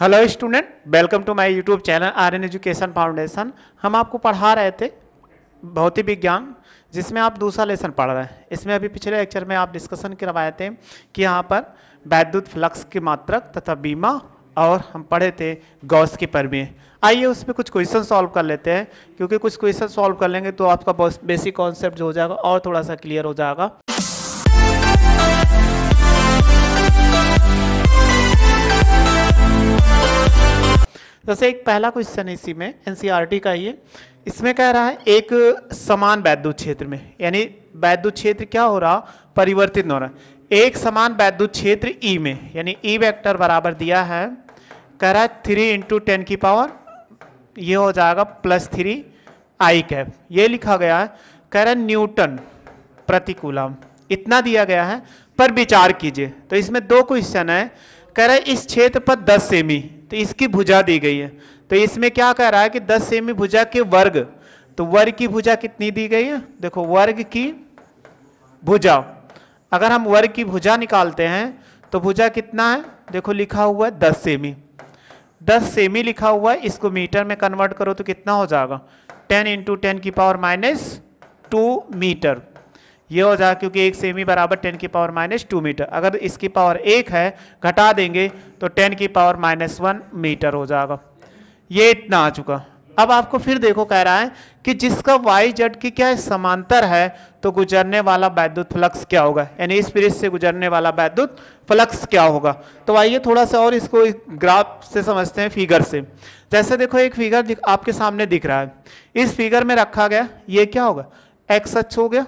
Hello student welcome to my YouTube channel Aryan education foundation हम आपको पढ़ा रहे थे भौतिक विज्ञान जिसमें आप दूसरा लेसन पढ़ रहे हैं इसमें अभी पिछले लेक्चर में आप डिस्कशन करवाए थे कि यहाँ पर वैद्युत फ्लक्स की मात्रक तथा बीमा और हम पढ़े थे गौस की परमी आइए उस पर कुछ क्वेश्चन सॉल्व कर लेते हैं क्योंकि कुछ क्वेश्चन सॉल्व कर लेंगे तो आपका बेसिक कॉन्सेप्ट जो हो जाएगा और थोड़ा सा क्लियर हो जाएगा जैसे एक पहला क्वेश्चन है इसी में एनसीईआरटी e का ये इसमें कह रहा है एक समान वैद्युत क्षेत्र में यानी वैद्युत क्षेत्र क्या हो रहा परिवर्तित हो रहा एक समान वैद्युत क्षेत्र ई e में यानी ई e वेक्टर बराबर दिया है कह रहा है थ्री इंटू टेन की पावर ये हो जाएगा प्लस थ्री आई कैप ये लिखा गया है कह रहा है न्यूटन प्रतिकूलम इतना दिया गया है पर विचार कीजिए तो इसमें दो क्वेश्चन है कह रहा है इस क्षेत्र पर 10 सेमी तो इसकी भुजा दी गई है तो इसमें क्या कह रहा है कि 10 सेमी भुजा के वर्ग तो वर्ग की भुजा कितनी दी गई है देखो वर्ग की भुजा अगर हम वर्ग की भुजा निकालते हैं तो भुजा कितना है देखो लिखा हुआ है दस सेमी दस सेमी लिखा हुआ है इसको मीटर में कन्वर्ट करो तो कितना हो जाएगा टेन इंटू टेन की पावर माइनस टू मीटर ये हो जाएगा क्योंकि एक सेमी बराबर टेन की पावर माइनस टू मीटर अगर इसकी पावर एक है घटा देंगे तो टेन की पावर माइनस वन मीटर हो जाएगा ये इतना आ चुका अब आपको फिर देखो कह रहा है कि जिसका वाई जेड की क्या समांतर है तो गुजरने वाला वैद्युत फ्लक्स क्या होगा यानी इस पीरियड से गुजरने वाला वैद्युत फ्लक्स क्या होगा तो आइए थोड़ा सा और इसको ग्राफ से समझते हैं फिगर से जैसे देखो एक फिगर आपके सामने दिख रहा है इस फिगर में रखा गया ये क्या होगा एक्स अच्छ हो गया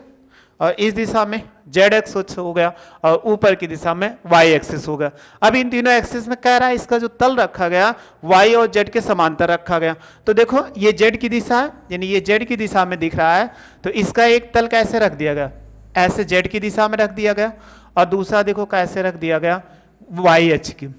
और इस दिशा में जेड एक्स हो गया और ऊपर की दिशा में वाई एक्सिस हो गया अब इन तीनों एक्सिस में कह रहा है इसका जो तल रखा गया वाई और जेड के समांतर रखा गया तो देखो ये जेड की दिशा है यानी ये जेड की दिशा में दिख रहा है तो इसका एक तल कैसे रख दिया गया ऐसे जेड की दिशा में रख दिया गया और दूसरा देखो कैसे रख दिया गया वाई एच की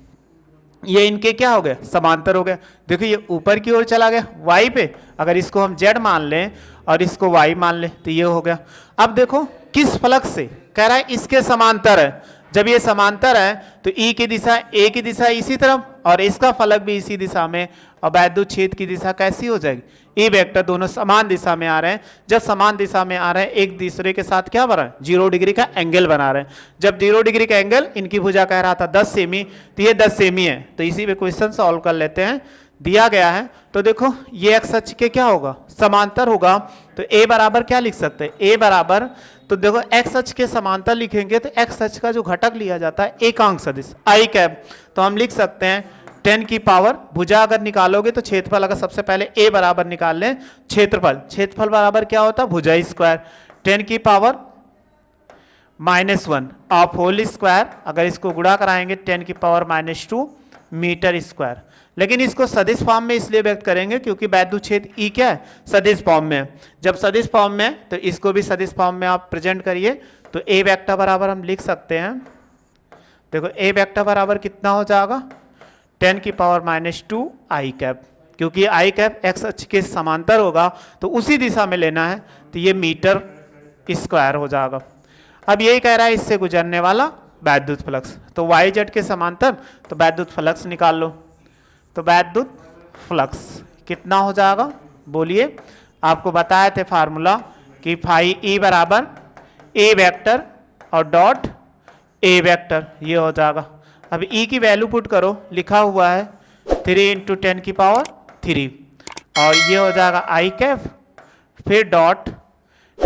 ये इनके क्या हो गया समांतर हो गया देखो ये ऊपर की ओर चला गया वाई पे अगर इसको हम जेड मान लें और इसको वाई मान लें तो ये हो गया अब देखो किस फलक से कह रहा है इसके समांतर है जब ये समांतर है तो ई की दिशा ए की दिशा इसी तरफ और इसका फलक भी इसी दिशा में और वैद्युत छेद की दिशा कैसी हो जाएगी ई वेक्टर दोनों समान दिशा में आ रहे हैं जब समान दिशा में आ रहे हैं एक दूसरे के साथ क्या बना जीरो डिग्री का एंगल बना रहे हैं जब जीरो डिग्री का एंगल इनकी भुजा कह रहा था दस सेमी तो ये दस सेमी है तो इसी पे क्वेश्चन सॉल्व कर लेते हैं दिया गया है तो देखो ये एक्स अक्ष के क्या होगा समांतर होगा तो ए बराबर क्या लिख सकते हैं ए बराबर तो देखो एक्स अच के समांतर लिखेंगे तो एक्स अच का जो घटक लिया जाता है एकांक सदिश आई कैप तो हम लिख सकते हैं टेन की पावर भुजा अगर निकालोगे तो क्षेत्रफल अगर सबसे पहले ए बराबर निकाल लें क्षेत्रफल क्षेत्रफल बराबर क्या होता है भुजा स्क्वायर टेन की power minus one of whole square अगर इसको गुड़ा कराएंगे टेन की power minus two metre square लेकिन इसको सदिश फॉर्म में इसलिए व्यक्त करेंगे क्योंकि छेद ई क्या है सदिश फॉर्म में जब सदिश फॉर्म में तो इसको भी सदिश फॉर्म में आप प्रेजेंट करिए तो ए वेक्टर बराबर हम लिख सकते हैं देखो ए वेक्टर बराबर कितना हो जाएगा टेन की power minus two I cap क्योंकि आई कैप एक्स अक्ष के समांतर होगा तो उसी दिशा में लेना है तो ये मीटर स्क्वायर हो जाएगा अब यही कह रहा है इससे गुजरने वाला वैद्युत फ्लक्स तो वाई जेड के समांतर तो वैद्युत फ्लक्स निकाल लो तो वैद्युत फ्लक्स कितना हो जाएगा बोलिए आपको बताए थे फार्मूला कि फाइव ई बराबर ए वेक्टर और डॉट ए वेक्टर ये हो जाएगा अब ई की वैल्यू पुट करो लिखा हुआ है थ्री इंटू टेन की पावर थ्री और ये हो जाएगा आई कैफ फिर डॉट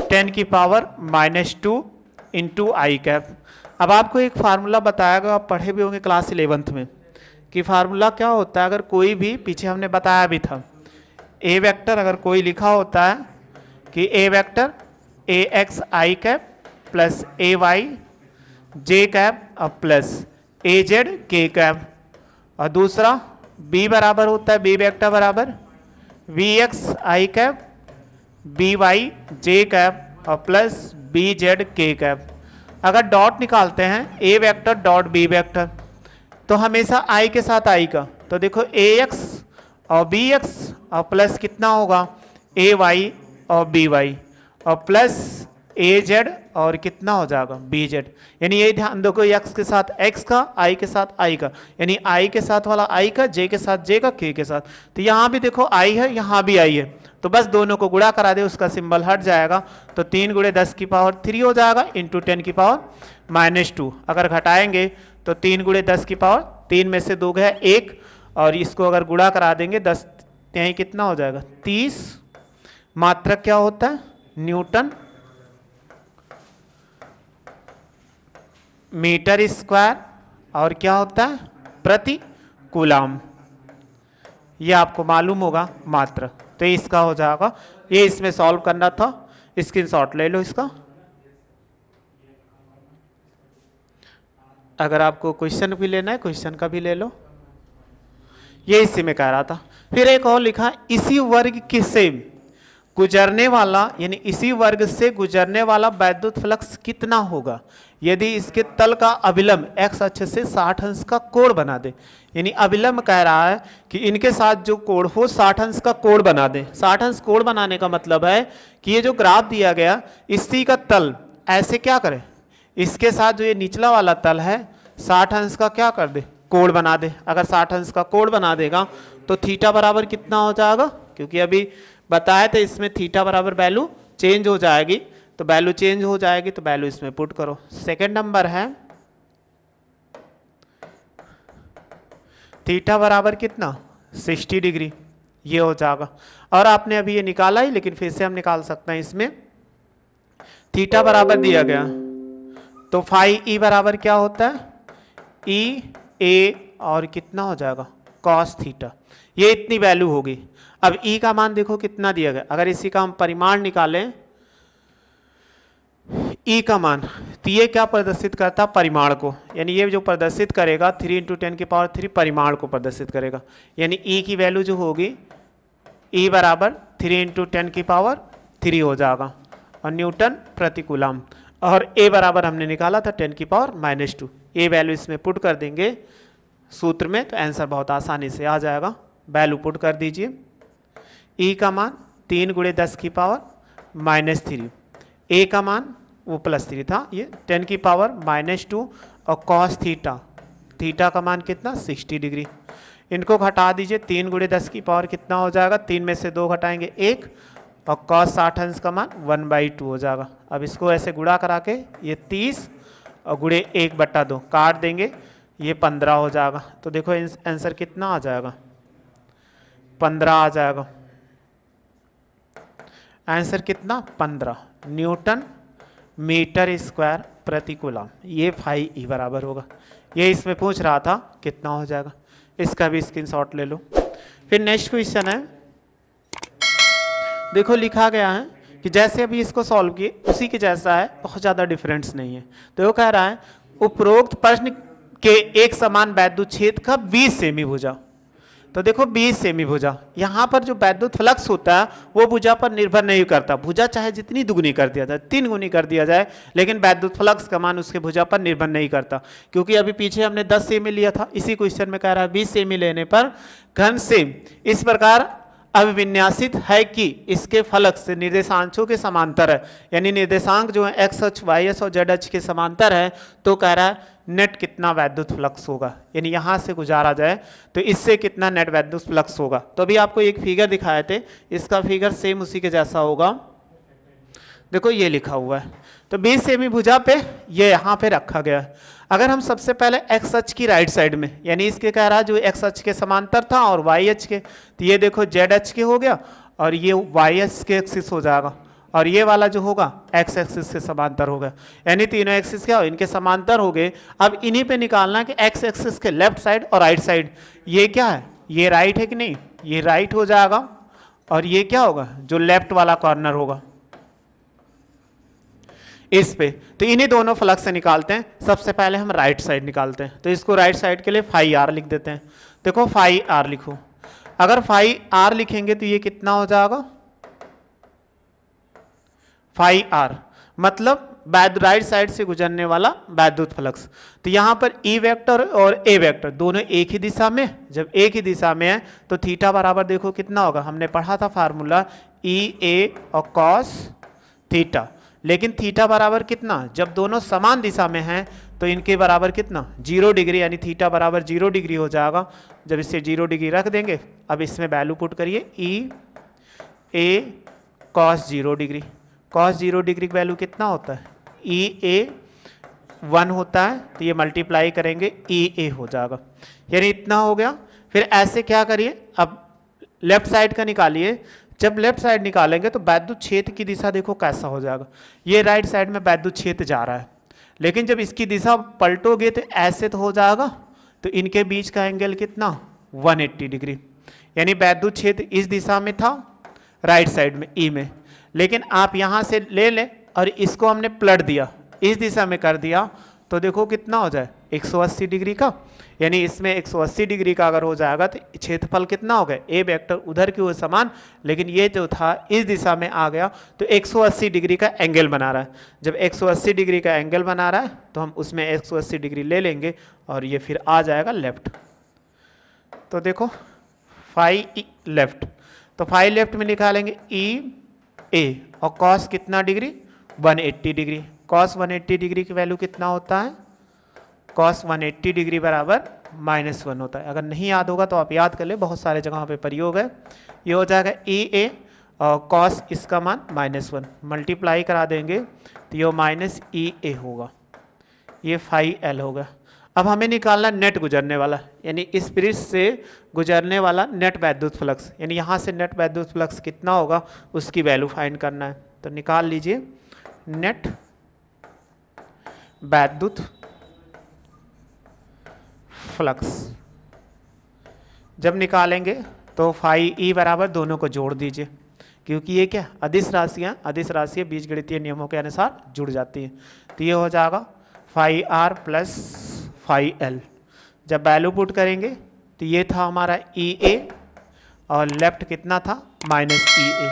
टेन की power minus two into I cap अब आपको एक फार्मूला बताया गया आप पढ़े भी होंगे क्लास इलेवंथ में कि फार्मूला क्या होता है अगर कोई भी पीछे हमने बताया भी था ए वेक्टर अगर कोई लिखा होता है कि A vector A X I cap plus A Y J cap और plus A Z K cap और दूसरा बी बराबर होता है बी वेक्टर बराबर V X I cap B Y J cap और plus B Z K cap अगर dot निकालते हैं A vector dot B vector तो हमेशा आई के साथ आई का तो देखो ए एक्स और बी एक्स और प्लस कितना होगा ए वाई और बी वाई और प्लस ए जेड और कितना हो जाएगा बी जेड यानी ये ध्यान देखो एक्स के साथ एक्स का आई के साथ आई का यानी आई के साथ वाला आई का जे के साथ जे का के के साथ तो यहाँ भी देखो आई है यहाँ भी आई है तो बस दोनों को गुड़ा करा दे उसका सिंबल हट जाएगा तो तीन गुड़े दस की पावर थ्री हो जाएगा इंटू टेन की पावर माइनस टू अगर घटाएंगे तो तीन गुड़े दस की पावर तीन में से दो गया एक और इसको अगर गुड़ा करा देंगे दस यहीं कितना हो जाएगा तीस मात्रक क्या होता है न्यूटन मीटर स्क्वायर और क्या होता है प्रति कुलाम ये आपको मालूम होगा मात्र तो इसका हो जाएगा ये इसमें सॉल्व करना था स्क्रीनशॉट ले लो इसका अगर आपको क्वेश्चन भी लेना है क्वेश्चन का भी ले लो ये इसी में कह रहा था फिर एक और लिखा इसी वर्ग के से गुजरने वाला यानी इसी वर्ग से गुजरने वाला वैद्युत फ्लक्स कितना होगा यदि इसके तल का अविलंब एक्स अच्छे से 60 अंश का कोण बना दे यानी अविलंब कह रहा है कि इनके साथ जो कोण हो 60 अंश का कोण बना दे 60 अंश कोण बनाने का मतलब है कि ये जो ग्राफ दिया गया इसी का तल ऐसे क्या करें इसके साथ जो ये निचला वाला तल है साठ अंश का क्या कर दे कोण बना दे अगर साठ अंश का कोण बना देगा तो थीटा बराबर कितना हो जाएगा क्योंकि अभी बताया था इसमें थीटा बराबर वैल्यू चेंज हो जाएगी तो वैल्यू चेंज हो जाएगी तो वैल्यू इसमें पुट करो सेकेंड नंबर है थीटा बराबर कितना 60 डिग्री ये हो जाएगा और आपने अभी ये निकाला ही लेकिन फिर से हम निकाल सकते हैं इसमें थीटा बराबर दिया गया तो फाइव ई बराबर क्या होता है ई e, ए और कितना हो जाएगा कॉस थीटा ये इतनी वैल्यू होगी अब ई e का मान देखो कितना दिया गया अगर इसी का हम परिमाण निकालें ई e का मान तो ये क्या प्रदर्शित करता परिमाण को यानी ये जो प्रदर्शित करेगा थ्री इंटू टेन की पावर थ्री परिमाण को प्रदर्शित करेगा यानी ई की वैल्यू जो होगी ई बराबर थ्री इंटू टेन की पावर थ्री हो जाएगा और न्यूटन प्रतिकूलम और ए बराबर हमने निकाला था टेन की पावर माइनस टू ये वैल्यू इसमें पुट कर देंगे सूत्र में तो आंसर बहुत आसानी से आ जाएगा वैल्यू पुट कर दीजिए ई e का मान तीन गुड़े दस की पावर माइनस थ्री ए का मान वो प्लस थ्री था ये टेन की पावर माइनस टू और कॉस थीटा थीटा का मान कितना सिक्सटी डिग्री इनको घटा दीजिए तीन गुड़े दस की पावर कितना हो जाएगा तीन में से दो घटाएंगे एक और कॉस साठ अंश का मान वन बाई टू हो जाएगा अब इसको ऐसे गुड़ा करा के ये तीस और गुड़े एक बट्टा दो काट देंगे ये पंद्रह हो जाएगा तो देखो आंसर कितना आ जाएगा पंद्रह आ जाएगा आंसर कितना पंद्रह न्यूटन मीटर स्क्वायर प्रति ये फाइव ई e बराबर होगा ये इसमें पूछ रहा था कितना हो जाएगा इसका भी स्क्रीनशॉट ले लो फिर नेक्स्ट क्वेश्चन है देखो लिखा गया है कि जैसे अभी इसको सॉल्व किए उसी के जैसा है बहुत ज़्यादा डिफरेंस नहीं है तो वो कह रहा है उपरोक्त प्रश्न के एक समान वैद्युत छेद का बीस सेमी भुजा तो देखो 20 सेमी भुजा यहाँ पर जो वैद्युत फ्लक्स होता है वो भुजा पर निर्भर नहीं करता भुजा चाहे जितनी दुगुनी कर दिया जाए तीन गुनी कर दिया जाए लेकिन वैद्युत फ्लक्स का मान उसके भुजा पर निर्भर नहीं करता क्योंकि अभी पीछे हमने 10 सेमी लिया था इसी क्वेश्चन में कह रहा है 20 सेमी लेने पर घन सेम इस प्रकार अभिविन्यासित है कि इसके फलक से निर्देशांशों के समांतर है यानी निर्देशांक जो है एक्स अच वाई एस और जेड एच के समांतर है तो कह रहा है नेट कितना वैद्युत फ्लक्स होगा यानी यहाँ से गुजारा जाए तो इससे कितना नेट वैद्युत फ्लक्स होगा तो अभी आपको एक फिगर दिखाए थे इसका फिगर सेम उसी के जैसा होगा देखो ये लिखा हुआ है तो बीस सेमी भुजा पे ये यहाँ पे रखा गया अगर हम सबसे पहले एक्स एच की राइट साइड में यानी इसके कह रहा जो एक्स एच के समांतर था और वाई एच के तो ये देखो जेड एच के हो गया और ये वाई एच के एक्सिस हो जाएगा और ये वाला जो होगा एक्स एक्सिस के समांतर होगा यानी तीनों एक्सिस क्या हो इनके समांतर हो गए अब इन्हीं पे निकालना कि एक्स एक्सिस के लेफ्ट साइड और राइट साइड ये क्या है ये राइट है कि नहीं ये राइट हो जाएगा और ये क्या होगा जो लेफ्ट वाला कॉर्नर होगा इस पे तो इन्हीं दोनों फ्लक्स से निकालते हैं सबसे पहले हम राइट साइड निकालते हैं तो इसको राइट साइड के लिए फाइव आर लिख देते हैं देखो फाइव आर लिखो अगर फाइव आर लिखेंगे तो ये कितना हो जाएगा फाइव आर मतलब बैद राइट साइड से गुजरने वाला वैद्युत फ्लक्स तो यहाँ पर ई वैक्टर वेक्टर और ए वेक्टर दोनों एक ही दिशा में जब एक ही दिशा में है तो थीटा बराबर देखो कितना होगा हमने पढ़ा था फार्मूला ई ए और कॉस थीटा लेकिन थीटा बराबर कितना जब दोनों समान दिशा में हैं तो इनके बराबर कितना जीरो डिग्री यानी थीटा बराबर जीरो डिग्री हो जाएगा जब इससे जीरो डिग्री रख देंगे अब इसमें वैल्यू पुट करिए E A cos zero degree cos zero degree का वैल्यू कितना होता है ई e, ए वन होता है तो ये मल्टीप्लाई करेंगे ई e, ए हो जाएगा यानी इतना हो गया फिर ऐसे क्या करिए अब लेफ्ट साइड का निकालिए जब लेफ्ट साइड निकालेंगे तो वैद्युत क्षेत्र की दिशा देखो कैसा हो जाएगा ये राइट साइड में वैद्युत क्षेत्र जा रहा है लेकिन जब इसकी दिशा पलटोगे तो ऐसे तो हो जाएगा तो इनके बीच का एंगल कितना 180 डिग्री यानी वैद्युत क्षेत्र इस दिशा में था राइट साइड में ई e में लेकिन आप यहाँ से ले लें और इसको हमने प्लट दिया इस दिशा में कर दिया तो देखो कितना हो जाए 180 डिग्री का यानी इसमें 180 डिग्री का अगर हो जाएगा तो क्षेत्रफल कितना हो गया ए वेक्टर उधर की हुए समान लेकिन ये जो था इस दिशा में आ गया तो 180 डिग्री का एंगल बना रहा है जब 180 डिग्री का एंगल बना रहा है तो हम उसमें 180 डिग्री ले लेंगे और ये फिर आ जाएगा लेफ्ट तो देखो फाइव लेफ्ट e तो फाइव लेफ्ट में निकालेंगे ई e, ए और कॉस कितना डिग्री 180 डिग्री कॉस 180 डिग्री की वैल्यू कितना होता है कॉस 180 डिग्री बराबर माइनस वन होता है अगर नहीं याद होगा तो आप याद कर ले बहुत सारे जगहों पे प्रयोग है ये हो जाएगा ए ए और कॉस इसका मान माइनस वन मल्टीप्लाई करा देंगे तो ये माइनस ई ए होगा ये फाइव एल होगा अब हमें निकालना नेट गुजरने वाला यानी इस ब्रिज से गुजरने वाला नेट वैद्युत फ्लक्स यानी यहाँ से नेट वैद्युत फ्लक्स कितना होगा उसकी वैल्यू फाइंड करना है तो निकाल लीजिए नेट वैद्युत फ्लक्स जब निकालेंगे तो फाइव ई बराबर दोनों को जोड़ दीजिए क्योंकि ये क्या अधिस राशियाँ अधिस राशियाँ बीज गणितीय नियमों के अनुसार जुड़ जाती हैं तो ये हो जाएगा five R plus five L जब वैल्यू पुट करेंगे तो ये था हमारा ई ए और लेफ्ट कितना था माइनस ई ए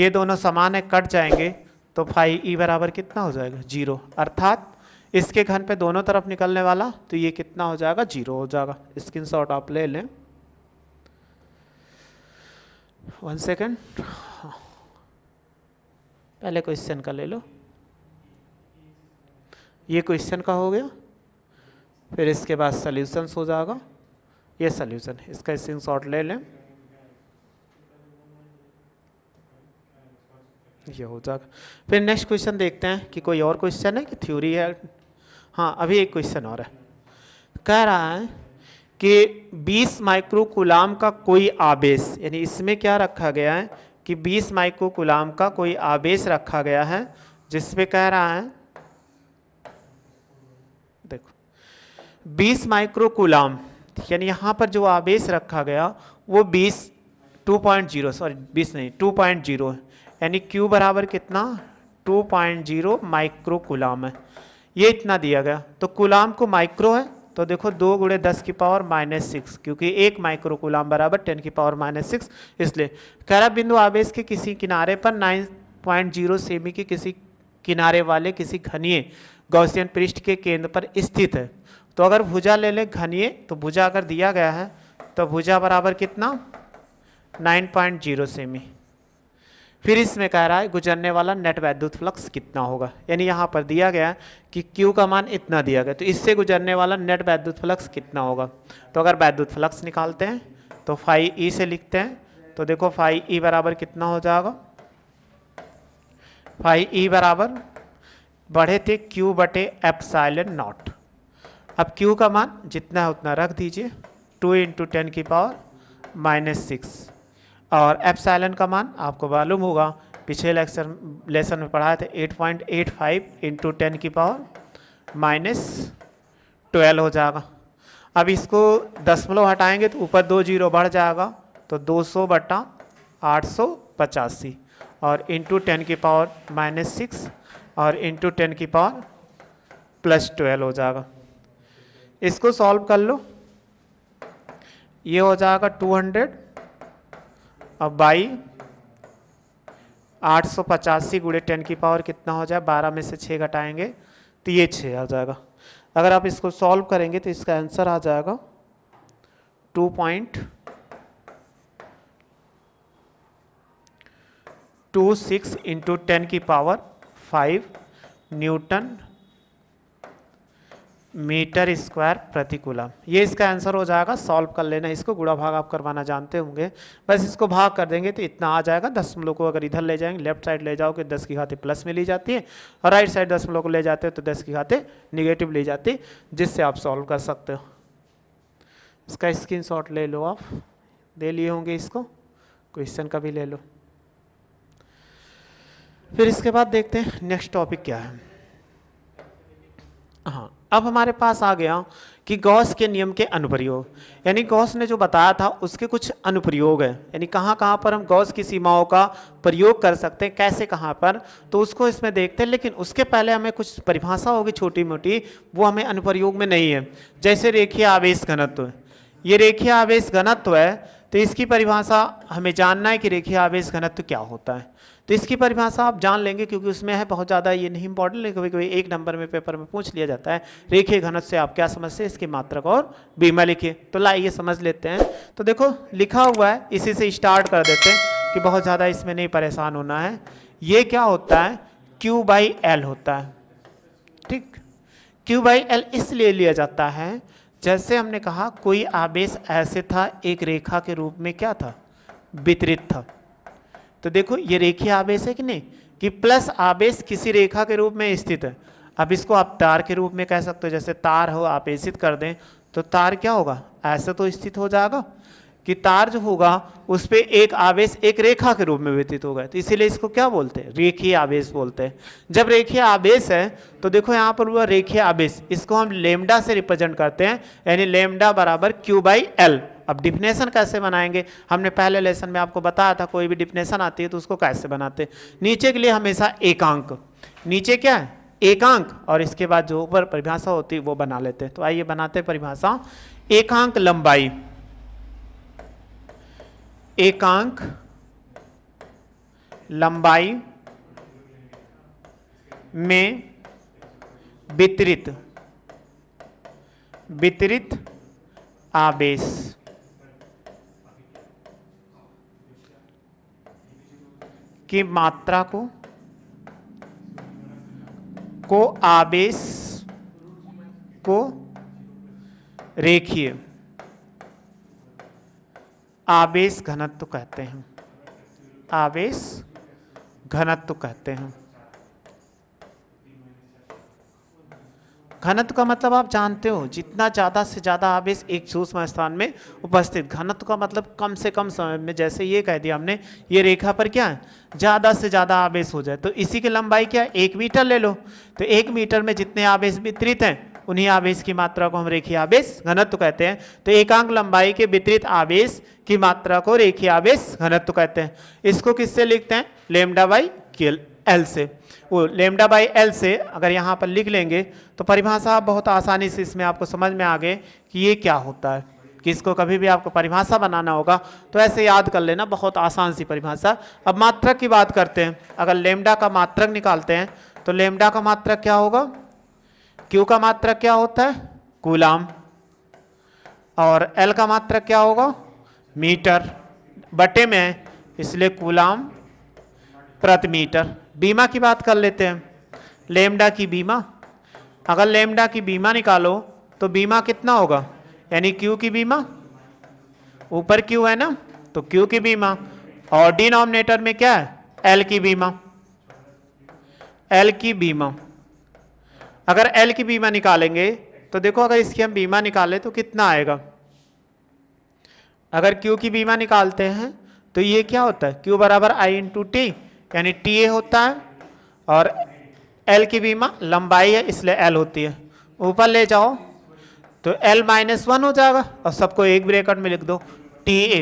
ये दोनों समान है कट जाएंगे तो फाइव ई बराबर कितना हो जाएगा जीरो अर्थात इसके घन पे दोनों तरफ निकलने वाला तो ये कितना हो जाएगा जीरो हो जाएगा स्क्रीन शॉट आप ले लें वन सेकेंड हाँ। पहले क्वेश्चन का ले लो ये क्वेश्चन का हो गया फिर इसके बाद सल्यूशंस हो जाएगा ये सल्यूशन इसका स्क्रीन शॉट ले लें ये हो जाएगा फिर नेक्स्ट क्वेश्चन देखते हैं कि कोई और क्वेश्चन है कि थ्योरी है हाँ अभी एक क्वेश्चन और है कह रहा है कि 20 माइक्रो कुलाम का कोई आवेश यानी इसमें क्या रखा गया है कि 20 माइक्रो कुलाम का कोई आवेश रखा गया है जिसमें कह रहा है देखो 20 माइक्रो कुलाम यानी यहाँ पर जो आवेश रखा गया वो 20 2.0 सॉरी 20 नहीं 2.0 यानी Q बराबर कितना 2.0 माइक्रो कुलाम है ये इतना दिया गया तो कुलाम को माइक्रो है तो देखो दो गुड़े दस की पावर माइनस सिक्स क्योंकि एक माइक्रो कुलाम बराबर टेन की पावर माइनस सिक्स इसलिए खराब बिंदु आवेश के किसी किनारे पर नाइन पॉइंट जीरो सेमी के किसी किनारे वाले किसी घनीय गौसियन पृष्ठ के केंद्र पर स्थित है तो अगर भुजा ले लें घनीय तो भुजा अगर दिया गया है तो भुजा बराबर कितना नाइन पॉइंट जीरो सेमी फिर इसमें कह रहा है गुजरने वाला नेट वैद्युत फ्लक्स कितना होगा यानी यहाँ पर दिया गया कि Q का मान इतना दिया गया तो इससे गुजरने वाला नेट वैद्युत फ्लक्स कितना होगा तो अगर वैद्युत फ्लक्स निकालते हैं तो फाइव ई e से लिखते हैं तो देखो फाइव ई e बराबर कितना हो जाएगा फाइव ई e बराबर बढ़े थे क्यू बटे साइलेंट नॉट अब क्यू का मान जितना है उतना रख दीजिए टू इंटू टेन की पावर माइनस सिक्स और एप्साइलन का मान आपको मालूम होगा पिछले लेक्चर लेसन में पढ़ाए था 8.85 point eight five into ten की पावर माइनस ट्वेल्व हो जाएगा अब इसको दसमलव हटाएंगे तो ऊपर दो जीरो बढ़ जाएगा तो दो सौ बटा आठ सौ पचासी और इंटू टेन की पावर माइनस सिक्स और इंटू टेन की पावर प्लस ट्वेल्व हो जाएगा इसको सॉल्व कर लो ये हो जाएगा टू हंड्रेड अब बाई आठ सौ पचासी गुड़े टेन की पावर कितना हो जाए बारह में से छः घटाएंगे तो ये छः आ जाएगा अगर आप इसको सॉल्व करेंगे तो इसका आंसर आ जाएगा two point two six into ten की power five newton metre square प्रति कूलम ये इसका आंसर हो जाएगा सॉल्व कर लेना इसको गुड़ा भाग आप करवाना जानते होंगे बस इसको भाग कर देंगे तो इतना आ जाएगा दस दसमलव को अगर इधर ले जाएंगे लेफ्ट साइड ले जाओगे दस की घाते प्लस में ली जाती है और राइट साइड दसमलव को ले जाते हो तो दस की घाते निगेटिव ली जाती है जिससे आप सॉल्व कर सकते हो इसका स्क्रीन ले लो आप दे लिए होंगे इसको क्वेश्चन का भी ले लो फिर इसके बाद देखते हैं नेक्स्ट टॉपिक क्या है हाँ अब हमारे पास आ गया कि गौस के नियम के अनुप्रयोग यानी गौस ने जो बताया था उसके कुछ अनुप्रयोग हैं यानी कहाँ कहाँ पर हम गौस की सीमाओं का प्रयोग कर सकते हैं कैसे कहाँ पर तो उसको इसमें देखते हैं लेकिन उसके पहले हमें कुछ परिभाषा होगी छोटी मोटी वो हमें अनुप्रयोग में नहीं है जैसे रेखीय आवेश घनत्व ये रेखीय आवेश घनत्व है तो इसकी परिभाषा हमें जानना है कि रेखीय आवेश घनत्व क्या होता है तो इसकी परिभाषा आप जान लेंगे क्योंकि उसमें है बहुत ज़्यादा ये नहीं इंपॉर्टेंट लेकिन कभी कभी एक नंबर में पेपर में पूछ लिया जाता है रेखीय घनत से आप क्या समझते हैं इसके मात्रक और बीमा लिखिए तो लाइए समझ लेते हैं तो देखो लिखा हुआ है इसी से स्टार्ट कर देते हैं कि बहुत ज़्यादा इसमें नहीं परेशान होना है ये क्या होता है क्यू बाई एल होता है ठीक क्यू बाई एल इसलिए लिया जाता है जैसे हमने कहा कोई आवेश ऐसे था एक रेखा के रूप में क्या था वितरित था तो देखो ये रेखीय आवेश है कि नहीं कि प्लस आवेश किसी रेखा के रूप में स्थित है अब इसको आप तार के रूप में कह सकते हो जैसे तार हो आपेशित कर दें तो तार क्या होगा ऐसा तो स्थित हो जाएगा कि तार जो होगा उस पर एक आवेश एक रेखा के रूप में व्यतीत होगा तो इसीलिए इसको क्या बोलते हैं रेखीय आवेश बोलते हैं जब रेखीय आवेश है तो देखो यहाँ पर हुआ रेखीय आवेश इसको हम लेमडा से रिप्रेजेंट करते हैं यानी लेमडा बराबर क्यू बाई एल अब डिफिनेशन कैसे बनाएंगे हमने पहले लेसन में आपको बताया था कोई भी डिफिनेशन आती है तो उसको कैसे बनाते नीचे के लिए हमेशा एकांक नीचे क्या है एकांक और इसके बाद जो ऊपर परिभाषा होती है वो बना लेते हैं तो आइए बनाते परिभाषा एकांक लंबाई एकांक लंबाई में वितरित वितरित आवेश की मात्रा को को आवेश को रेखीय आवेश घनत्व कहते हैं आवेश घनत्व कहते हैं घनत्व का मतलब आप जानते हो जितना ज़्यादा से ज़्यादा आवेश एक सूक्ष्म स्थान में उपस्थित घनत्व का मतलब कम से कम समय में जैसे ये कह दिया हमने ये रेखा पर क्या है ज़्यादा से ज़्यादा आवेश हो जाए तो इसी की लंबाई क्या है एक मीटर ले लो तो एक मीटर में जितने आवेश वितरित हैं उन्हीं आवेश की मात्रा को हम रेखीय आवेश घनत्व कहते हैं तो एकांक लंबाई के वितरित आवेश की मात्रा को रेखीय आवेश घनत्व कहते हैं इसको किससे लिखते हैं लेमडा बाई एल से वो लेमडा बाई एल से अगर यहाँ पर लिख लेंगे तो परिभाषा बहुत आसानी से इसमें आपको समझ में आ गए कि ये क्या होता है कि इसको कभी भी आपको परिभाषा बनाना होगा तो ऐसे याद कर लेना बहुत आसान सी परिभाषा अब मात्रक की बात करते हैं अगर लेमडा का मात्रक निकालते हैं तो लेमडा का मात्रक क्या होगा क्यू का मात्रक क्या होता है कूलाम और एल का मात्रक क्या होगा मीटर बटे में इसलिए कूलाम प्रति मीटर बीमा की बात कर लेते हैं लेमडा की बीमा अगर लेमडा की बीमा निकालो तो बीमा कितना होगा यानी क्यू की बीमा ऊपर क्यू है ना तो क्यू की बीमा और डिनोमिनेटर में क्या है एल की बीमा एल की बीमा अगर एल की बीमा निकालेंगे तो देखो अगर इसकी हम बीमा निकालें तो कितना आएगा अगर क्यू की बीमा निकालते हैं तो ये क्या होता है क्यू बराबर आई इंटू टी यानी टी ए होता है और एल की बीमा लंबाई है इसलिए एल होती है ऊपर ले जाओ तो एल माइनस वन हो जाएगा और सबको एक ब्रेकट में लिख दो टी ए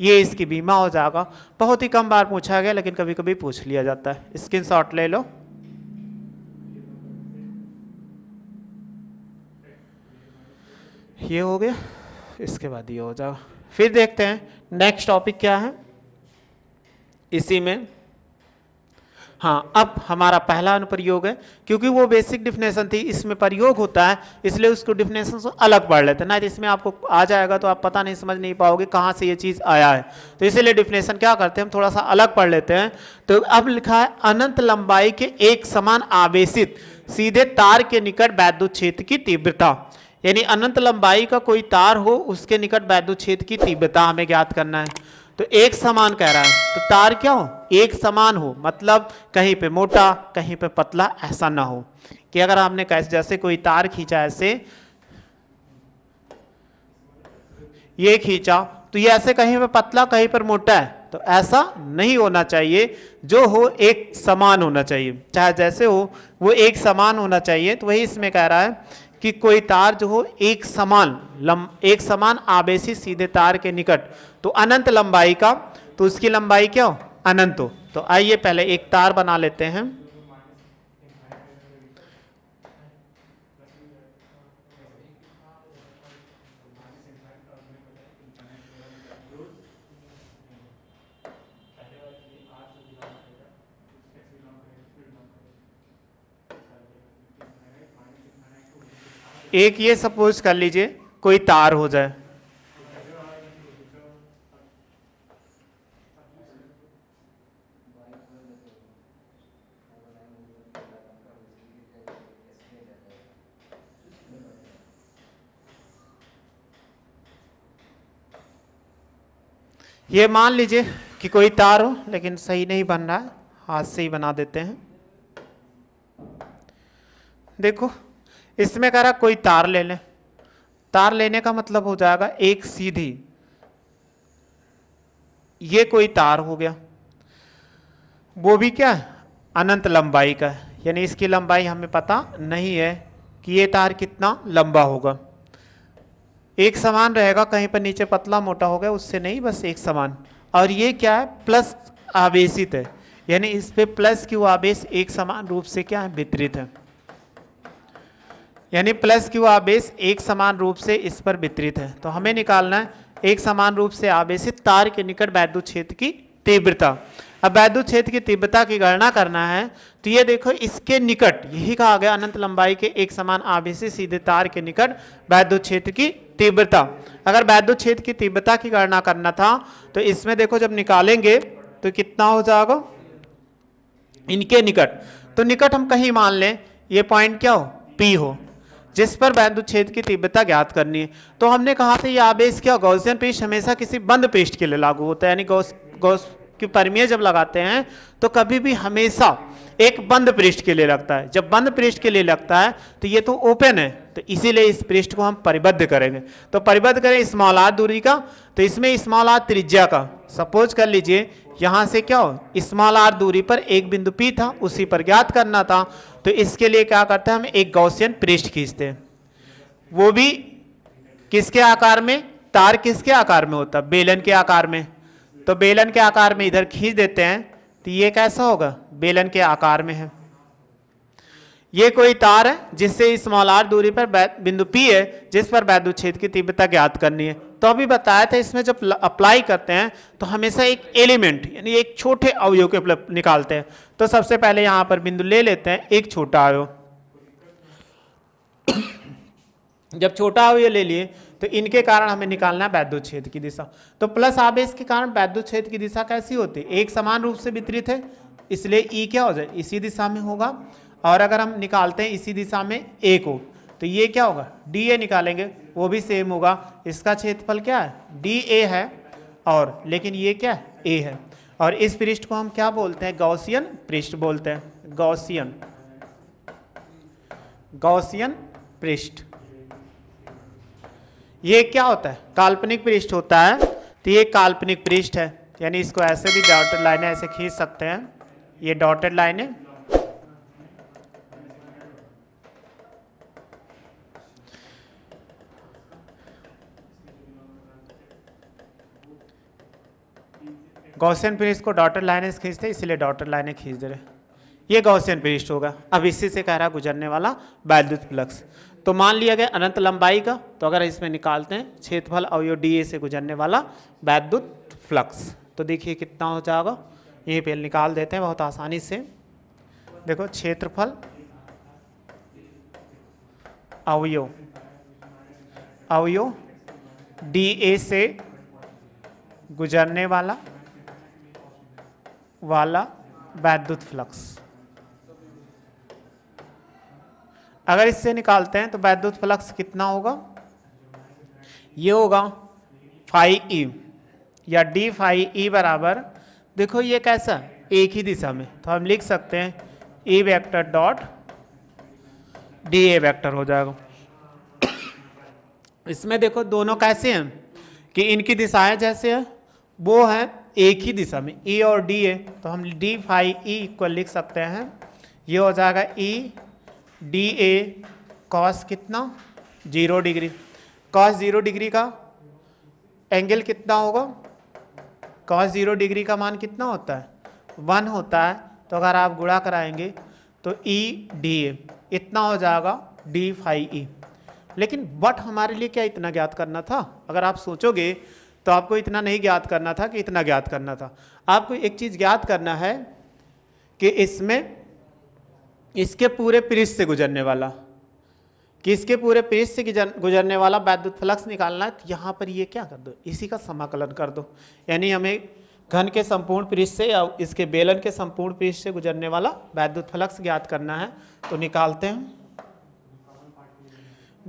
ये इसकी बीमा हो जाएगा बहुत ही कम बार पूछा गया लेकिन कभी कभी पूछ लिया जाता है स्क्रीन शॉट ले लो ये हो गया इसके बाद ये हो जाएगा फिर देखते हैं नेक्स्ट टॉपिक क्या है इसी में हाँ अब हमारा पहला अनुप्रयोग है क्योंकि वो बेसिक डिफिनेशन थी इसमें प्रयोग होता है इसलिए उसको डिफिनेशन से अलग पढ़ लेते हैं ना तो इसमें आपको आ जाएगा तो आप पता नहीं समझ नहीं पाओगे कहाँ से ये चीज़ आया है तो इसीलिए डिफिनेशन क्या करते हैं हम थोड़ा सा अलग पढ़ लेते हैं तो अब लिखा है अनंत लंबाई के एक समान आवेशित सीधे तार के निकट वैद्युत क्षेत्र की तीव्रता यानी अनंत लंबाई का कोई तार हो उसके निकट वैद्युत क्षेत्र की तीव्रता हमें ज्ञात करना है तो एक समान कह रहा है तो तार क्या हो एक समान हो मतलब कहीं पे मोटा कहीं पे पतला ऐसा ना हो कि अगर आपने कैसे जैसे कोई तार खींचा ऐसे ये खींचा तो ये ऐसे कहीं पे पतला कहीं पर मोटा है तो ऐसा नहीं होना चाहिए जो हो एक समान होना चाहिए चाहे जैसे हो वो एक समान होना चाहिए तो वही इसमें कह रहा है कि कोई तार जो हो एक समान लम एक समान आवेशी सीधे तार के निकट तो अनंत लंबाई का तो उसकी लंबाई क्या हो अनंत हो तो आइए पहले एक तार बना लेते हैं एक ये सपोज कर लीजिए कोई तार हो जाए ये मान लीजिए कि कोई तार हो लेकिन सही नहीं बन रहा है हाथ से ही बना देते हैं देखो इसमें कह रहा कोई तार ले लें तार लेने का मतलब हो जाएगा एक सीधी ये कोई तार हो गया वो भी क्या है अनंत लंबाई का है यानी इसकी लंबाई हमें पता नहीं है कि ये तार कितना लंबा होगा एक समान रहेगा कहीं पर नीचे पतला मोटा हो गया उससे नहीं बस एक समान और ये क्या है प्लस आवेशित है यानी इस पे प्लस क्यू आवेश एक समान रूप से क्या है वितरित है यानी प्लस क्यू आवेश एक समान रूप से इस पर वितरित है तो हमें निकालना है एक समान रूप से आवेशित तार के निकट वैद्युत क्षेत्र की तीव्रता अब वैद्युत क्षेत्र की तीव्रता की गणना करना है तो ये देखो इसके निकट यही कहा गया अनंत लंबाई के एक समान आवेशित सीधे तार के निकट वैद्युत क्षेत्र की तीव्रता अगर वैद्युत क्षेत्र की तीव्रता की गणना करना था तो इसमें देखो जब निकालेंगे तो कितना हो जाएगा इनके निकट तो निकट हम कहीं मान लें ये पॉइंट क्या हो पी हो जिस पर वैद्युत क्षेत्र की तीव्रता ज्ञात करनी है तो हमने कहा था ये आवेश क्या गौसियन पेस्ट हमेशा किसी बंद पेस्ट के लिए लागू होता है यानी गौस गौस की परमिया जब लगाते हैं तो कभी भी हमेशा एक बंद पृष्ठ के लिए लगता है जब बंद पृष्ठ के लिए लगता है तो ये तो ओपन है तो इसीलिए इस पृष्ठ को हम परिबद्ध करेंगे तो परिबद्ध करें स्मॉल आर दूरी का तो इसमें स्मॉल आर त्रिज्या का सपोज कर लीजिए यहाँ से क्या हो स्मॉल आर दूरी पर एक बिंदु पी था उसी पर ज्ञात करना था तो इसके लिए क्या करते हैं हम एक गौसियन पृष्ठ खींचते हैं वो भी किसके आकार में तार किसके आकार में होता बेलन के आकार में तो बेलन के आकार में इधर खींच देते हैं तो ये कैसा होगा बेलन के आकार में है ये कोई तार है जिससे इस मौलार दूरी पर बिंदु पी है जिस पर वैद्युत छेद की तीव्रता ज्ञात करनी है तो अभी बताया था इसमें जब अप्लाई करते हैं तो हमेशा एक एलिमेंट यानी एक छोटे अवयव के निकालते हैं तो सबसे पहले यहाँ पर बिंदु ले लेते हैं एक छोटा अवयव जब छोटा अवयव ले लिए तो इनके कारण हमें निकालना है वैद्युत छेद की दिशा तो प्लस आवेश के कारण वैद्युत छेद की दिशा कैसी होती है एक समान रूप से वितरित है इसलिए ई e क्या हो जाए इसी दिशा में होगा और अगर हम निकालते हैं इसी दिशा में ए को तो ये क्या होगा डी ए निकालेंगे वो भी सेम होगा इसका क्षेत्रफल क्या है डी ए है और लेकिन ये क्या है ए है और इस पृष्ठ को हम क्या बोलते हैं गौसियन पृष्ठ बोलते हैं गौसियन गौसियन पृष्ठ ये क्या होता है काल्पनिक पृष्ठ होता है तो ये काल्पनिक पृष्ठ है यानी इसको ऐसे भी डॉटेड लाइनें ऐसे खींच सकते हैं ये डॉटेड लाइनें गौसेन पृष्ठ को डॉटर लाइनें खींचते इसलिए डॉटर लाइनें खींच दे रहे ये गौसेन पृष्ठ होगा अब इसी से कह रहा गुजरने वाला वैद्युत फ्लक्स तो मान लिया गया अनंत लंबाई का तो अगर इसमें निकालते हैं क्षेत्रफल अवयो डी ए से गुजरने वाला वैद्युत फ्लक्स तो देखिए कितना हो जाएगा यहीं पे निकाल देते हैं बहुत आसानी से देखो क्षेत्रफल अवयो अवयो डी ए से गुजरने वाला वाला वैद्युत फ्लक्स अगर इससे निकालते हैं तो वैद्युत फ्लक्स कितना होगा ये होगा फाइव ई या डी फाइव ई बराबर देखो ये कैसा एक ही दिशा में तो हम लिख सकते हैं E vector dot D A vector हो जाएगा इसमें देखो दोनों कैसे हैं कि इनकी दिशाएं जैसे हैं वो है एक ही दिशा में ई e और डी है तो हम डी फाई ई इक्वल लिख सकते हैं ये हो जाएगा ई डी ए कॉस कितना zero degree cos zero degree का एंगल कितना होगा कॉस जीरो डिग्री का मान कितना होता है वन होता है तो अगर आप गुड़ा कराएंगे तो ई डी ए इतना हो जाएगा डी फाई ई e। लेकिन बट हमारे लिए क्या इतना ज्ञात करना था अगर आप सोचोगे तो आपको इतना नहीं ज्ञात करना था कि इतना ज्ञात करना था आपको एक चीज़ ज्ञात करना है कि इसमें इसके पूरे पृष्ठ से गुजरने वाला कि इसके पूरे पृष्ठ से गुजरने वाला वैद्युत फ्लक्स निकालना है तो यहाँ पर ये क्या कर दो इसी का समाकलन कर दो यानी हमें घन के संपूर्ण पृष्ठ से या इसके बेलन के संपूर्ण पृष्ठ से गुजरने वाला वैद्युत फ्लक्स ज्ञात करना है तो निकालते हैं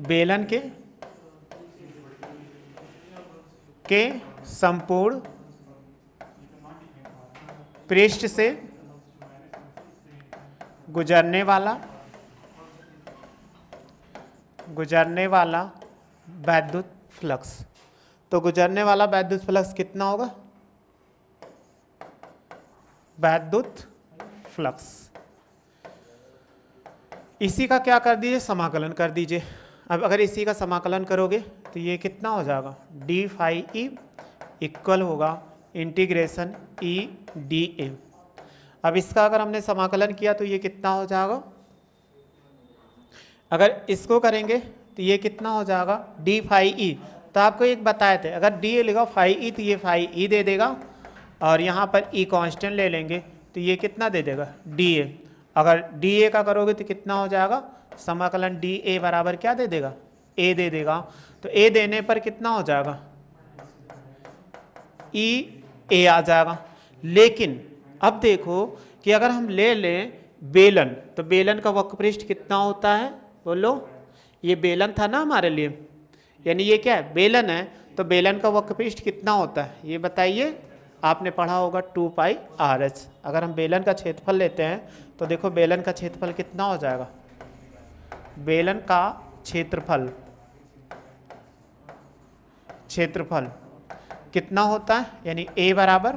बेलन के के संपूर्ण पृष्ठ से गुजरने वाला गुजरने वाला वैद्युत फ्लक्स तो गुजरने वाला वैद्युत फ्लक्स कितना होगा वैद्युत फ्लक्स इसी का क्या कर दीजिए समाकलन कर दीजिए अब अगर इसी का समाकलन करोगे तो ये कितना हो जाएगा डी फाई ई इक्वल होगा इंटीग्रेशन ई डी ए अब इसका अगर हमने समाकलन किया तो ये कितना हो जाएगा अगर इसको करेंगे तो ये कितना हो जाएगा डी फाई ई तो आपको एक बताए थे अगर डी ए लिखा फाई ई तो ये फाई ई e दे देगा और यहाँ पर ई e कांस्टेंट ले लेंगे तो ये कितना दे देगा डी ए अगर डी ए का करोगे तो कितना हो जाएगा समाकलन डी ए बराबर क्या दे देगा ए दे देगा तो ए देने पर कितना हो जाएगा ई ए आ जाएगा लेकिन अब देखो कि अगर हम ले लें बेलन तो बेलन का वक्रपृष्ठ कितना होता है बोलो ये बेलन था ना हमारे लिए यानी ये क्या है बेलन है तो बेलन का वक्रपृष्ठ कितना होता है ये बताइए आपने पढ़ा होगा टू पाई आर एच अगर हम बेलन का क्षेत्रफल लेते हैं तो देखो बेलन का क्षेत्रफल कितना हो जाएगा बेलन का क्षेत्रफल क्षेत्रफल कितना होता है यानी ए बराबर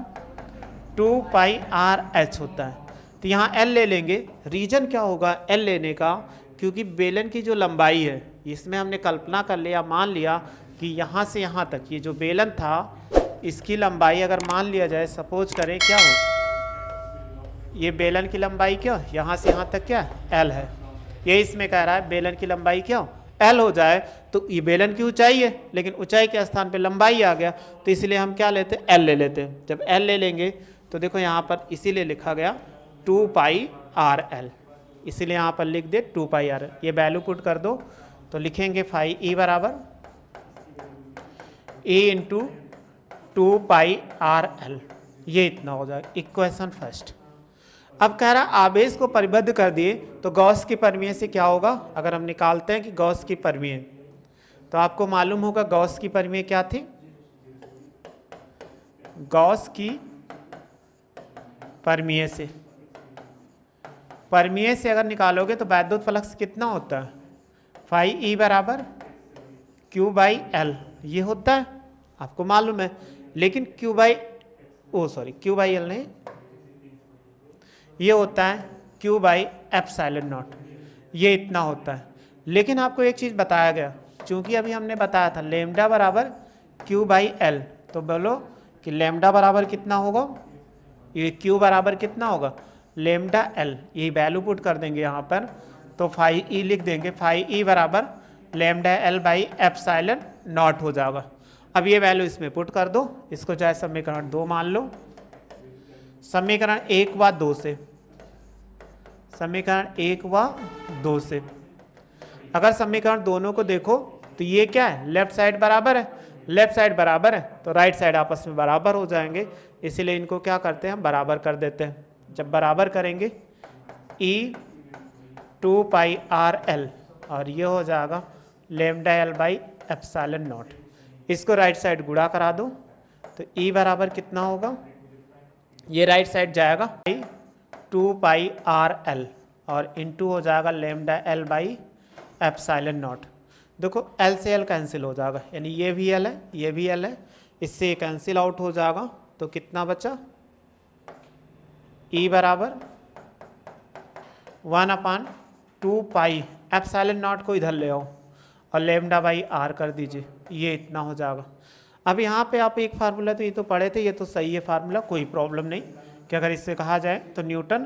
टू पाई आर एच होता है तो यहाँ एल ले लेंगे रीजन क्या होगा एल लेने का क्योंकि बेलन की जो लंबाई है इसमें हमने कल्पना कर लिया मान लिया कि यहाँ से यहाँ तक ये यह जो बेलन था इसकी लंबाई अगर मान लिया जाए सपोज करें क्या हो ये बेलन की लंबाई क्या यहाँ से यहाँ तक क्या एल है ये इसमें कह रहा है बेलन की लंबाई क्या हो एल हो जाए तो ये बेलन की ऊंचाई है लेकिन ऊंचाई के स्थान पे लंबाई आ गया तो इसलिए हम क्या लेते हैं एल ले लेते हैं जब एल ले लेंगे तो देखो यहाँ पर इसीलिए लिखा गया टू पाई आर एल इसीलिए यहाँ पर लिख दे टू पाई आर एल ये वैल्यू पुट कर दो तो लिखेंगे फाई ई बराबर A into two pi R L ये इतना हो जाएगा इक्वेशन फर्स्ट अब कह रहा आवेश को परिबद्ध कर दिए तो गौस की परमीय से क्या होगा अगर हम निकालते हैं कि गौस की परमीय तो आपको मालूम होगा गौस की परमीय क्या थी गौस की परमीय से परमीय से अगर निकालोगे तो वैद्युत फ्लक्स कितना होता है फाइव ई बराबर क्यू बाई एल ये होता है आपको मालूम है लेकिन Q by O sorry Q by L नहीं ये होता है Q by epsilon naught ये इतना होता है लेकिन आपको एक चीज़ बताया गया चूँकि अभी हमने बताया था लेमडा बराबर क्यू बाई एल तो बोलो कि लेमडा बराबर कितना होगा ये क्यू बराबर कितना होगा लेमडा एल यही वैल्यू पुट कर देंगे यहाँ पर तो फाइव ई e लिख देंगे फाइव ई e बराबर lambda L by epsilon naught हो जाएगा अब ये वैल्यू इसमें पुट कर दो इसको चाहे समीकरण दो मान लो समीकरण एक व दो से समीकरण एक व दो से अगर समीकरण दोनों को देखो तो ये क्या है लेफ्ट साइड बराबर है लेफ्ट साइड बराबर है तो राइट साइड आपस में बराबर हो जाएंगे इसीलिए इनको क्या करते हैं हम बराबर कर देते हैं जब बराबर करेंगे E e two pi R L और ये हो जाएगा lambda L by epsilon naught इसको राइट साइड गुड़ा करा दो तो ई e बराबर कितना होगा ये राइट साइड जाएगा pi two pi R L और इनटू हो जाएगा lambda L by epsilon naught देखो एल से एल कैंसिल हो जाएगा यानी ये भी एल है ये भी एल है इससे कैंसिल आउट हो जाएगा तो कितना बचा ई e बराबर one upon two pi epsilon naught को इधर ले आओ और लेमडा बाई आर कर दीजिए ये इतना हो जाएगा अब यहाँ पे आप एक फार्मूला तो ये तो पढ़े थे ये तो सही है फार्मूला कोई प्रॉब्लम नहीं कि अगर इससे कहा जाए तो न्यूटन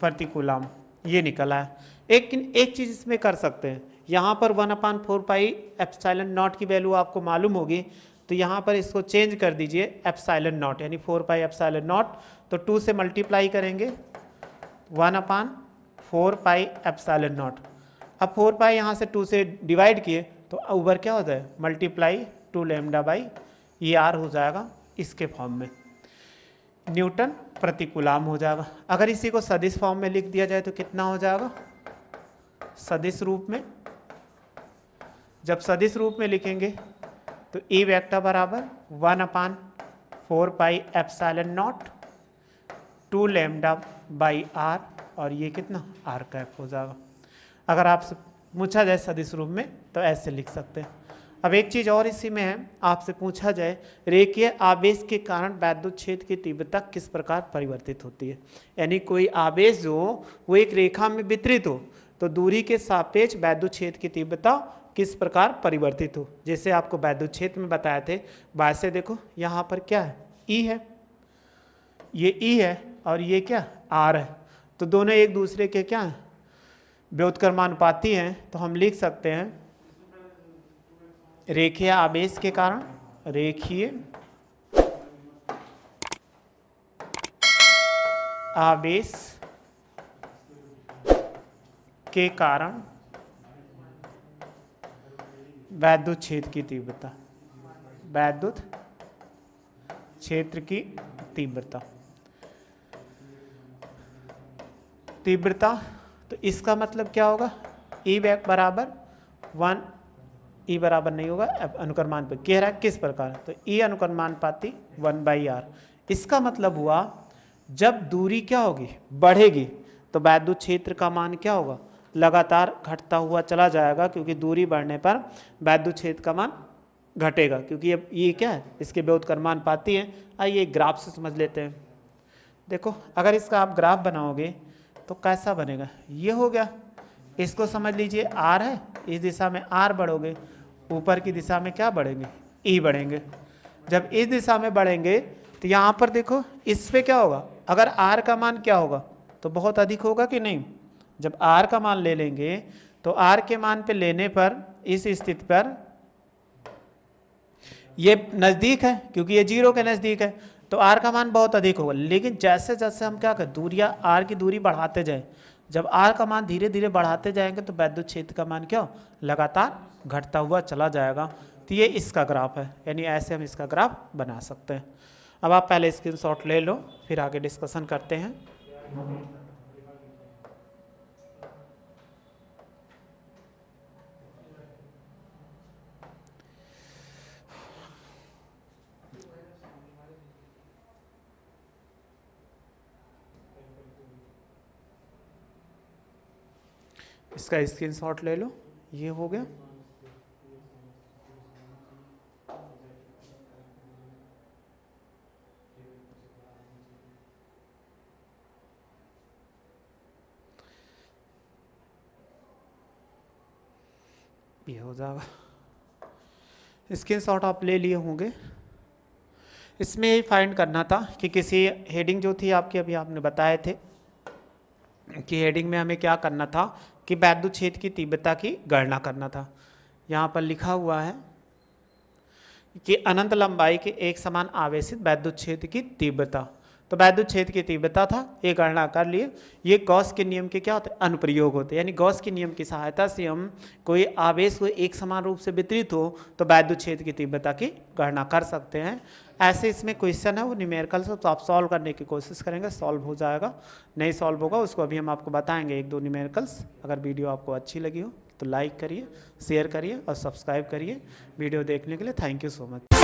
प्रतिकूलाम ये निकला है एक एक चीज़ इसमें कर सकते हैं यहाँ पर one upon four pi epsilon naught की वैल्यू आपको मालूम होगी तो यहाँ पर इसको चेंज कर दीजिए एप्साइलन नॉट यानी फोर पाई एप्साइलन नॉट तो टू से मल्टीप्लाई करेंगे one upon four pi epsilon naught अब फोर पाई यहाँ से टू से डिवाइड किए तो ऊबर क्या होता है मल्टीप्लाई टू लेमडा बाई ये आर हो जाएगा इसके फॉर्म में न्यूटन प्रति हो जाएगा अगर इसी को सदिश फॉर्म में लिख दिया जाए तो कितना हो जाएगा सदिश रूप में जब सदिश रूप में लिखेंगे तो ई e वेक्टर बराबर one upon four pi epsilon naught two lambda by R और ये कितना आर कैप हो जाएगा अगर आपसे पूछा जाए सदिश रूप में तो ऐसे लिख सकते हैं अब एक चीज़ और इसी में है आपसे पूछा जाए रेखीय आवेश के कारण वैद्युत क्षेत्र की तीव्रता किस प्रकार परिवर्तित होती है यानी कोई आवेश जो हो वो एक रेखा में वितरित हो तो दूरी के सापेक्ष वैद्युत क्षेत्र की तीव्रता किस प्रकार परिवर्तित हो जैसे आपको वैद्युत क्षेत्र में बताए थे वैसे देखो यहाँ पर क्या है ई है ये ई है और ये क्या आर है तो दोनों एक दूसरे के क्या हैं व्योतकर्मानुपाती हैं तो हम लिख सकते हैं रेखीय आवेश के कारण रेखीय आवेश के कारण वैद्युत क्षेत्र की तीव्रता वैद्युत क्षेत्र की तीव्रता तीव्रता तो इसका मतलब क्या होगा ई e बैक बराबर वन ई e बराबर नहीं होगा अनुक्रमान पर कह रहा है किस प्रकार तो ई e अनुक्रमान पाती वन बाई आर इसका मतलब हुआ जब दूरी क्या होगी बढ़ेगी तो वैद्युत क्षेत्र का मान क्या होगा लगातार घटता हुआ चला जाएगा क्योंकि दूरी बढ़ने पर वैद्युत क्षेत्र का मान घटेगा क्योंकि ये ये e क्या है इसके व्योतकर्मान पाती हैं आइए ग्राफ से समझ लेते हैं देखो अगर इसका आप ग्राफ बनाओगे तो कैसा बनेगा ये हो गया इसको समझ लीजिए आर है इस दिशा में आर बढ़ोगे ऊपर की दिशा में क्या बढ़ेंगे ई e बढ़ेंगे जब इस e दिशा में बढ़ेंगे तो यहाँ पर देखो इस पे क्या होगा अगर आर का मान क्या होगा तो बहुत अधिक होगा कि नहीं जब आर का मान ले लेंगे तो आर के मान पे लेने पर इस स्थिति पर ये नज़दीक है क्योंकि ये जीरो के नज़दीक है तो आर का मान बहुत अधिक होगा लेकिन जैसे जैसे हम क्या करें दूरियाँ आर की दूरी बढ़ाते जाएँ जब आर का मान धीरे धीरे बढ़ाते जाएंगे तो वैद्युत क्षेत्र का मान क्यों लगातार घटता हुआ चला जाएगा तो ये इसका ग्राफ है यानी ऐसे हम इसका ग्राफ बना सकते हैं अब आप पहले स्क्रीन ले लो फिर आगे डिस्कशन करते हैं इसका स्क्रीनशॉट ले लो ये हो गया ये हो जाएगा स्क्रीन शॉट आप ले लिए होंगे इसमें फाइंड करना था कि किसी हेडिंग जो थी आपकी अभी आपने बताए थे की हेडिंग में हमें क्या करना था कि वैद्य छेद की तीव्रता की गणना करना था यहाँ पर लिखा हुआ है कि अनंत लंबाई के एक समान आवेशित वैद्युत छेद की तीव्रता तो वैद्युत छेद की तीव्रता था ये गणना कर लिए ये गौस के नियम के क्या होते हैं अनुप्रयोग होते हैं यानी गौस के नियम की सहायता से हम कोई आवेश को एक समान रूप से वितरित हो तो वैद्युत छेद की तीव्रता की गणना कर सकते हैं ऐसे इसमें क्वेश्चन है वो न्यूमेरिकल से तो आप सॉल्व करने की कोशिश करेंगे सॉल्व हो जाएगा नहीं सॉल्व होगा उसको अभी हम आपको बताएंगे एक दो न्यूमेरिकल्स अगर वीडियो आपको अच्छी लगी हो तो लाइक करिए शेयर करिए और सब्सक्राइब करिए वीडियो देखने के लिए थैंक यू सो मच